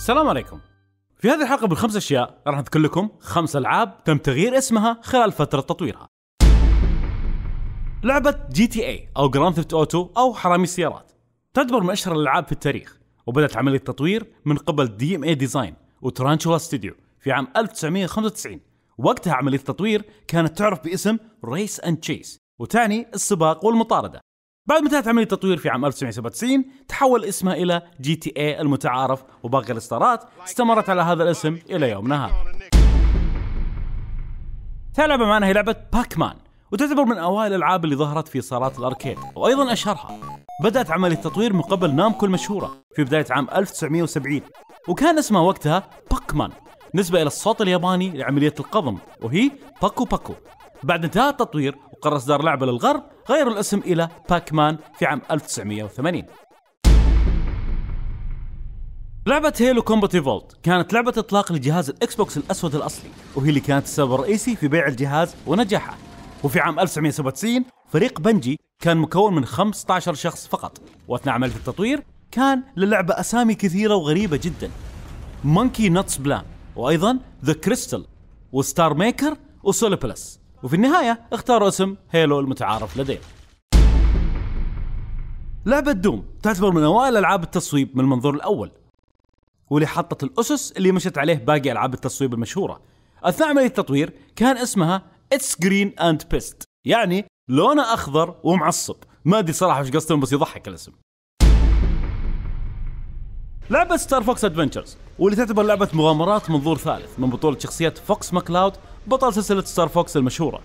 السلام عليكم في هذه الحلقة بالخمس أشياء راح نذكر لكم خمس ألعاب تم تغيير اسمها خلال فترة تطويرها لعبة جي تي اي أو جراند ثيفت أوتو أو حرامي السيارات تعتبر من أشهر الألعاب في التاريخ وبدأت عملية التطوير من قبل دي ام اي ديزاين وترانشولا ستوديو في عام 1995 وقتها عملية التطوير كانت تعرف باسم ريس اند تشيس وتعني السباق والمطاردة بعد ما انتهت عملية التطوير في عام 1997 تحول اسمها إلى جي تي اي المتعارف وباقي الإصدارات استمرت على هذا الاسم إلى يومنا هذا ثاني لعبة معنا هي لعبة باكمان وتعتبر من أوائل الألعاب اللي ظهرت في صالات الأركيد وأيضا أشهرها بدأت عملية التطوير من قبل نامكو المشهورة في بداية عام 1970 وكان اسمها وقتها باكمان نسبة إلى الصوت الياباني لعملية القضم وهي باكو باكو بعد انتهاء التطوير وقرر إصدار لعبة للغرب غيروا الاسم إلى باكمان في عام 1980 لعبة هيلو كومبات ايفولت كانت لعبة اطلاق لجهاز الاكس بوكس الاسود الاصلي وهي اللي كانت السبب الرئيسي في بيع الجهاز ونجاحه وفي عام 1997 فريق بنجي كان مكون من 15 شخص فقط واثناء عملية التطوير كان للعبة اسامي كثيرة وغريبة جدا مونكي نوتس بلان وايضا ذا كريستال وستار ميكر بلس وفي النهاية اختاروا اسم هيلو المتعارف لديه لعبة دوم تعتبر من أوائل ألعاب التصويب من المنظور الأول واللي حطت الأسس اللي مشت عليه باقي ألعاب التصويب المشهورة أثناء عملية التطوير كان اسمها اتس جرين اند بيست يعني لونه أخضر ومعصب ما أدري صراحة وش قصدهم بس يضحك الاسم لعبة ستار فوكس ادفنتشرز واللي تعتبر لعبة مغامرات منظور ثالث من بطولة شخصية فوكس ماكلاود بطل سلسلة ستار فوكس المشهورة.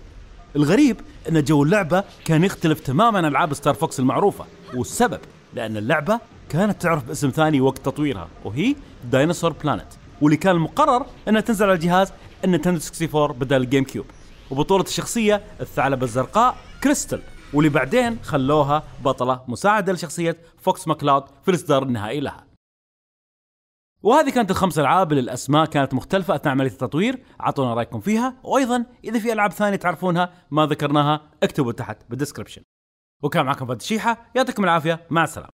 الغريب ان جو اللعبة كان يختلف تماما عن العاب ستار فوكس المعروفة والسبب لان اللعبة كانت تعرف باسم ثاني وقت تطويرها وهي دايناصور بلانت واللي كان المقرر انها تنزل على جهاز النينتندو 64 بدل الجيم كيوب وبطولة الشخصية الثعلبة الزرقاء كريستل واللي بعدين خلوها بطلة مساعدة لشخصية فوكس ماكلاود في الإصدار النهائي لها وهذه كانت الخمس العاب اللي الاسماء كانت مختلفه اثناء عمليه التطوير اعطونا رايكم فيها وايضا اذا في العاب ثانيه تعرفونها ما ذكرناها اكتبوا تحت بالدسكربشن وكان معكم فهد الشيحه يعطيكم العافيه مع السلامه